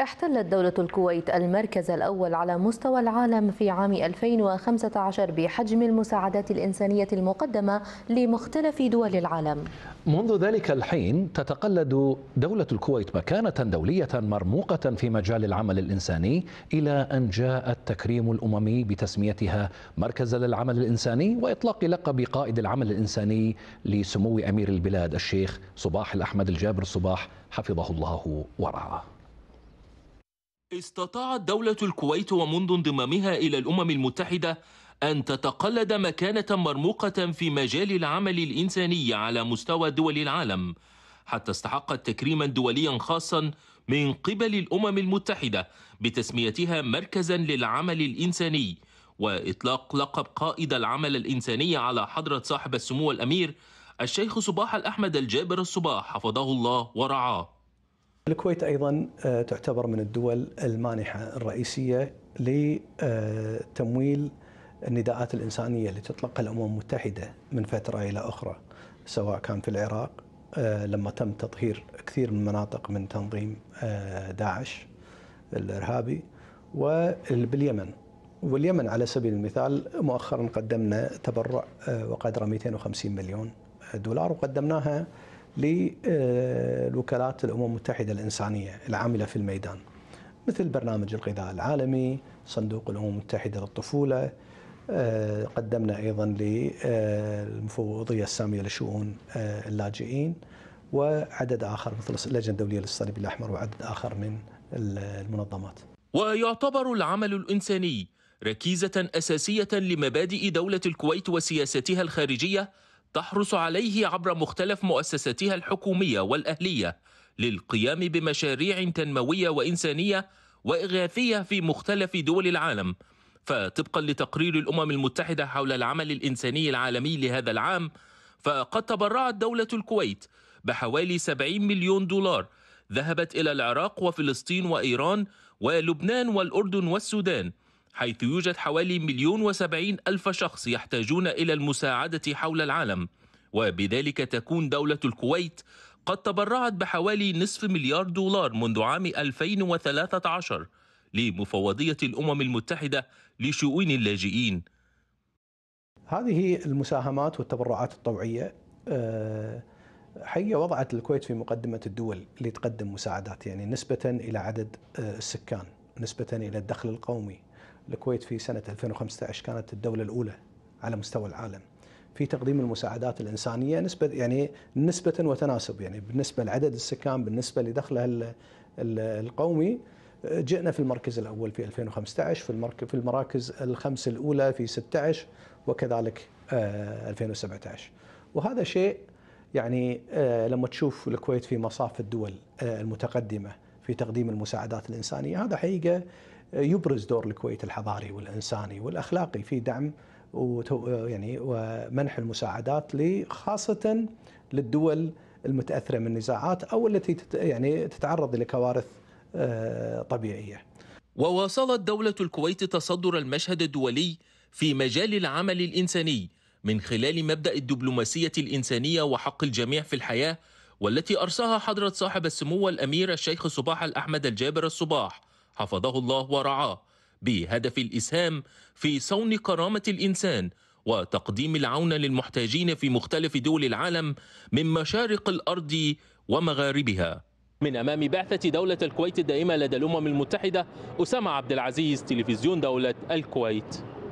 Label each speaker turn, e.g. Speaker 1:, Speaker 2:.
Speaker 1: احتلت دولة الكويت المركز الأول على مستوى العالم في عام 2015 بحجم المساعدات الإنسانية المقدمة لمختلف دول العالم منذ ذلك الحين تتقلد دولة الكويت مكانة دولية مرموقة في مجال العمل الإنساني إلى أن جاء التكريم الأممي بتسميتها مركز للعمل الإنساني وإطلاق لقب قائد العمل الإنساني لسمو أمير البلاد الشيخ صباح الأحمد الجابر صباح حفظه الله ورعاه
Speaker 2: استطاعت دولة الكويت ومنذ انضمامها إلى الأمم المتحدة أن تتقلد مكانة مرموقة في مجال العمل الإنساني على مستوى دول العالم حتى استحقت تكريما دوليا خاصا من قبل الأمم المتحدة بتسميتها مركزا للعمل الإنساني وإطلاق لقب قائد العمل الإنساني على حضرة صاحب السمو الأمير الشيخ صباح الأحمد الجابر الصباح حفظه الله ورعاه
Speaker 1: الكويت ايضا آه، تعتبر من الدول المانحه الرئيسيه لتمويل النداءات الانسانيه اللي تطلقها الامم المتحده من فتره الى اخرى سواء كان في العراق آه، لما تم تطهير كثير من المناطق من تنظيم آه، داعش الارهابي وباليمن واليمن على سبيل المثال مؤخرا قدمنا تبرع وقدره 250 مليون دولار وقدمناها لوكالات الامم المتحده الانسانيه العامله في الميدان مثل برنامج الغذاء العالمي، صندوق الامم المتحده للطفوله، آه، قدمنا ايضا للمفوضيه آه، الساميه لشؤون آه، اللاجئين وعدد اخر مثل اللجنه الدوليه للصليب الاحمر وعدد اخر من المنظمات.
Speaker 2: ويعتبر العمل الانساني ركيزه اساسيه لمبادئ دوله الكويت وسياستها الخارجيه تحرص عليه عبر مختلف مؤسساتها الحكومية والأهلية للقيام بمشاريع تنموية وإنسانية وإغاثية في مختلف دول العالم فطبقا لتقرير الأمم المتحدة حول العمل الإنساني العالمي لهذا العام فقد تبرعت دولة الكويت بحوالي 70 مليون دولار ذهبت إلى العراق وفلسطين وإيران ولبنان والأردن والسودان حيث يوجد حوالي مليون وسبعين ألف شخص يحتاجون إلى المساعدة حول العالم وبذلك تكون دولة الكويت قد تبرعت بحوالي نصف مليار دولار منذ عام 2013 لمفوضية الأمم المتحدة لشؤون اللاجئين
Speaker 1: هذه المساهمات والتبرعات الطوعية آه، حقيقة وضعت الكويت في مقدمة الدول اللي تقدم مساعدات يعني نسبة إلى عدد آه، السكان نسبة إلى الدخل القومي الكويت في سنة 2015 كانت الدولة الأولى على مستوى العالم في تقديم المساعدات الإنسانية نسبة يعني نسبة وتناسب يعني بالنسبة لعدد السكان بالنسبة لدخلها القومي جئنا في المركز الأول في 2015 في المركز في المراكز الخمس الأولى في 16 وكذلك 2017 آه، وهذا شيء يعني آه، لما تشوف الكويت في مصاف الدول آه، المتقدمة في تقديم المساعدات الإنسانية هذا حقيقة يبرز دور الكويت الحضاري والانساني والاخلاقي في دعم يعني ومنح المساعدات خاصه للدول المتاثره من النزاعات او التي يعني تتعرض لكوارث آه، طبيعيه.
Speaker 2: وواصلت دوله الكويت تصدر المشهد الدولي في مجال العمل الانساني من خلال مبدا الدبلوماسيه الانسانيه وحق الجميع في الحياه والتي ارساها حضره صاحب السمو الامير الشيخ صباح الاحمد الجابر الصباح حفظه الله ورعاه بهدف الإسهام في صون كرامة الإنسان وتقديم العون للمحتاجين في مختلف دول العالم من مشارق الأرض ومغاربها من أمام بعثة دولة الكويت الدائمة لدى الأمم المتحدة أسامة عبد العزيز تلفزيون دولة الكويت